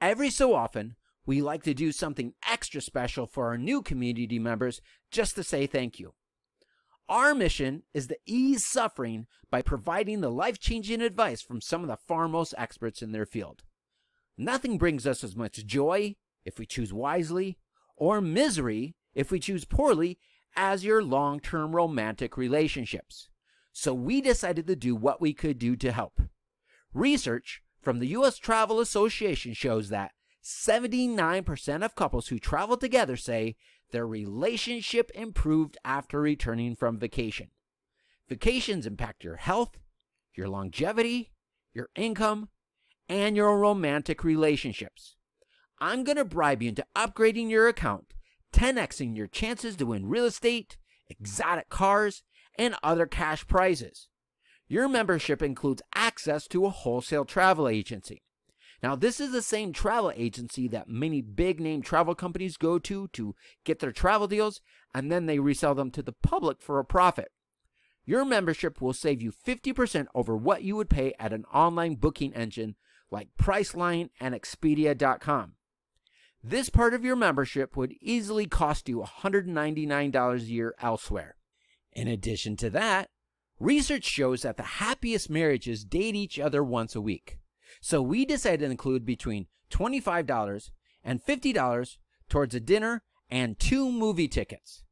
Every so often, we like to do something extra special for our new community members just to say thank you. Our mission is to ease suffering by providing the life changing advice from some of the foremost experts in their field. Nothing brings us as much joy, if we choose wisely, or misery, if we choose poorly, as your long term romantic relationships. So we decided to do what we could do to help. Research from the U.S. Travel Association shows that 79% of couples who travel together say their relationship improved after returning from vacation. Vacations impact your health, your longevity, your income, and your romantic relationships. I'm going to bribe you into upgrading your account, 10xing your chances to win real estate, exotic cars, and other cash prizes. Your membership includes access to a wholesale travel agency. Now, this is the same travel agency that many big name travel companies go to to get their travel deals, and then they resell them to the public for a profit. Your membership will save you 50% over what you would pay at an online booking engine like Priceline and Expedia.com. This part of your membership would easily cost you $199 a year elsewhere. In addition to that, Research shows that the happiest marriages date each other once a week. So we decided to include between $25 and $50 towards a dinner and two movie tickets.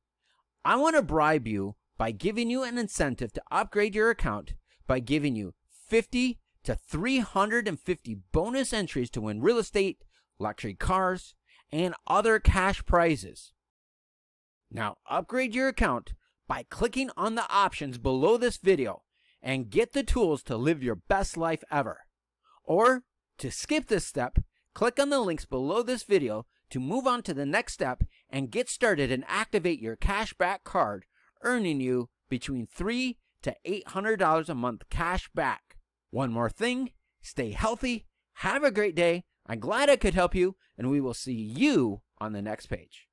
I want to bribe you by giving you an incentive to upgrade your account by giving you 50 to 350 bonus entries to win real estate, luxury cars, and other cash prizes. Now upgrade your account by clicking on the options below this video and get the tools to live your best life ever. Or, to skip this step, click on the links below this video to move on to the next step and get started and activate your cashback card, earning you between three to $800 a month cash back. One more thing, stay healthy, have a great day. I'm glad I could help you, and we will see you on the next page.